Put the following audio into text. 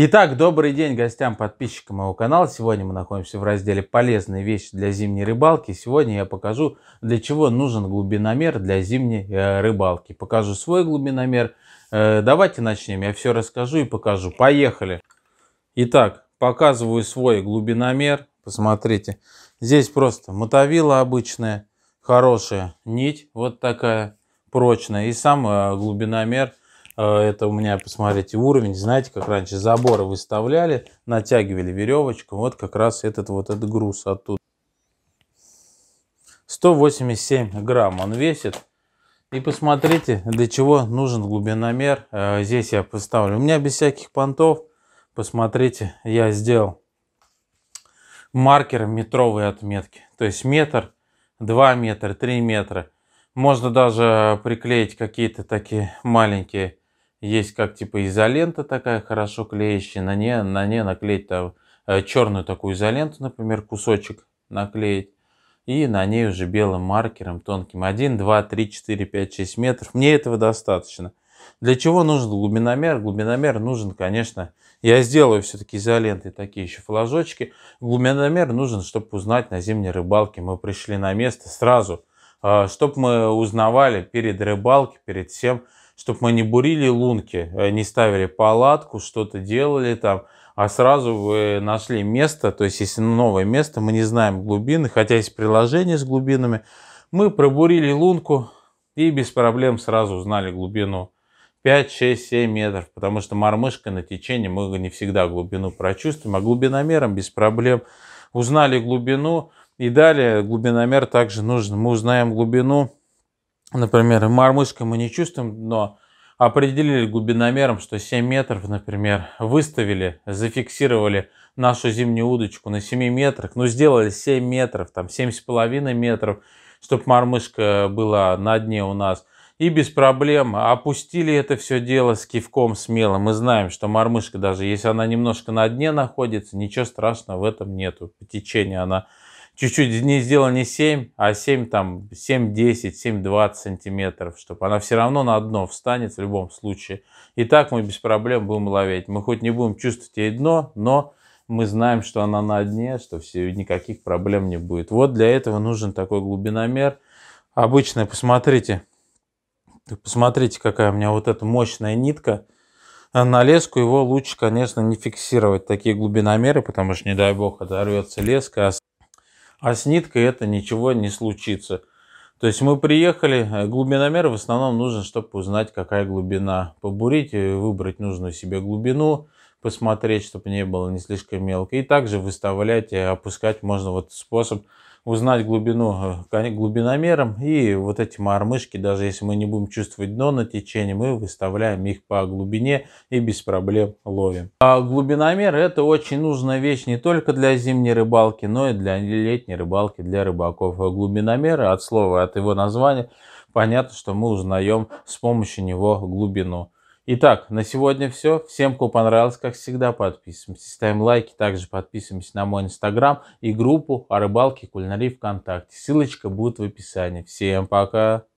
Итак, добрый день гостям, подписчикам моего канала. Сегодня мы находимся в разделе «Полезные вещи для зимней рыбалки». Сегодня я покажу, для чего нужен глубиномер для зимней э, рыбалки. Покажу свой глубиномер. Э, давайте начнем, я все расскажу и покажу. Поехали! Итак, показываю свой глубиномер. Посмотрите, здесь просто мотовила обычная, хорошая нить, вот такая прочная. И сам э, глубиномер – Э, это у меня, посмотрите, уровень. Знаете, как раньше заборы выставляли, натягивали веревочку. Вот как раз этот вот этот груз оттуда. 187 грамм он весит. И посмотрите, для чего нужен глубиномер. Э, здесь я поставлю. У меня без всяких понтов. Посмотрите, я сделал маркер метровой отметки. То есть метр, 2 метра, 3 метра. Можно даже приклеить какие-то такие маленькие есть как типа изолента такая хорошо клеящая, на ней, на ней наклеить там, э, черную такую изоленту, например, кусочек наклеить. И на ней уже белым маркером тонким 1, 2, 3, 4, 5, 6 метров. Мне этого достаточно. Для чего нужен глубиномер? Глубиномер нужен, конечно, я сделаю все-таки изоленты такие еще флажочки. Глубиномер нужен, чтобы узнать на зимней рыбалке. Мы пришли на место сразу, э, чтобы мы узнавали перед рыбалкой, перед всем, чтобы мы не бурили лунки, э, не ставили палатку, что-то делали там, а сразу вы э, нашли место, то есть если новое место, мы не знаем глубины, хотя есть приложение с глубинами, мы пробурили лунку и без проблем сразу узнали глубину 5, 6, 7 метров, потому что мормышка на течение мы не всегда глубину прочувствуем, а глубиномером без проблем узнали глубину, и далее глубиномер также нужен. Мы узнаем глубину например, мормышкой мы не чувствуем дно, определили глубиномером, что 7 метров, например, выставили, зафиксировали нашу зимнюю удочку на 7 метрах, но ну, сделали 7 метров, там 7,5 метров, чтобы мормышка была на дне у нас. И без проблем опустили это все дело с кивком смело. Мы знаем, что мормышка, даже если она немножко на дне находится, ничего страшного в этом нету. По течению она чуть-чуть не сделал не 7, а 7 там 7-10, 7-20 сантиметров, чтобы она все равно на дно встанет в любом случае. И так мы без проблем будем ловить. Мы хоть не будем чувствовать ей дно, но мы знаем, что она на дне, что все, никаких проблем не будет. Вот для этого нужен такой глубиномер. Обычно, посмотрите, посмотрите, какая у меня вот эта мощная нитка. А на леску его лучше, конечно, не фиксировать такие глубиномеры, потому что, не дай бог, оторвется леска, а а с ниткой это ничего не случится. То есть мы приехали, э, глубиномер в основном нужен, чтобы узнать, какая глубина. Побурить, выбрать нужную себе глубину, посмотреть, чтобы не было не слишком мелко. И также выставлять, и опускать можно вот способ узнать глубину э, глубиномером. И вот эти мормышки, даже если мы не будем чувствовать дно на течении мы выставляем их по глубине и без проблем ловим. А глубиномер это очень нужная вещь не только для зимней рыбалки, но и для летней рыбалки, для рыбаков. А глубиномер от слова, от его названия, понятно, что мы узнаем с помощью него глубину. Итак, на сегодня все. Всем, кому понравилось, как всегда, подписываемся, ставим лайки, также подписываемся на мой инстаграм и группу о рыбалке кулинарии ВКонтакте. Ссылочка будет в описании. Всем пока!